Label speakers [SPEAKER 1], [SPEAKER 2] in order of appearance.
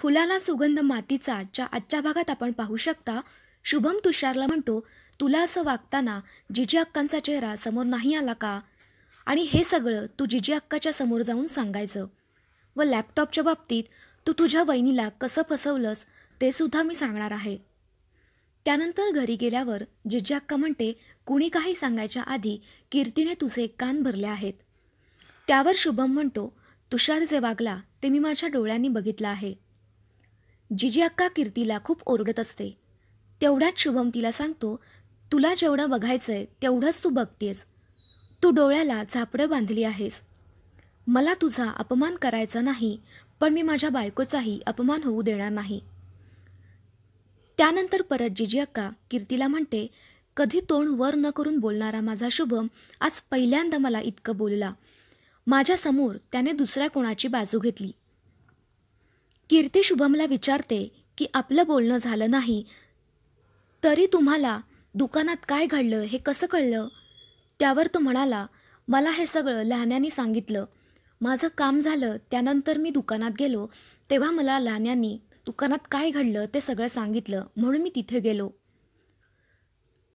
[SPEAKER 1] फुलाला सुगंध मातीचा ज्या आजच्या भागात आपण पाहू शकता शुभम तुषारला म्हणतो तुला असं वागताना जिजी अक्कांचा चेहरा समोर नाही आला का आणि हे सगळं तू जिजी अक्काच्या समोर जाऊन सांगायचं व लॅपटॉपच्या बाबतीत तू तुझ्या वहिनीला कसं फसवलंस ते सुद्धा मी सांगणार आहे त्यानंतर घरी गेल्यावर जिजी अक्का म्हणते कुणी काही सांगायच्या आधी कीर्तीने तुझे कान भरले आहेत त्यावर शुभम म्हणतो तुषार जे वागला ते मी माझ्या डोळ्यांनी बघितलं आहे जिजी अक्का कीर्तीला खूप ओरडत असते तेवढ्याच शुभम तिला सांगतो तुला जेवढं बघायचं आहे तेवढंच तू बघतेस तू डोळ्याला झापडं बांधली आहेस मला तुझा अपमान करायचा नाही पण मी माझ्या बायकोचाही अपमान होऊ देणार नाही त्यानंतर परत जिजी अक्का कीर्तीला म्हणते कधी तोंड वर न करून बोलणारा माझा शुभम आज पहिल्यांदा मला इतकं बोलला माझ्यासमोर त्याने दुसऱ्या कोणाची बाजू घेतली कीर्ती शुभमला विचारते की आपलं बोलणं झालं नाही तरी तुम्हाला दुकानात काय घडलं हे कसं कळलं त्यावर तो म्हणाला मला हे सगळं लहान्यानी सांगितलं माझं काम झालं त्यानंतर मी दुकानात गेलो तेव्हा मला लहान्यांनी दुकानात काय घडलं ते सगळं सांगितलं म्हणून मी तिथे गेलो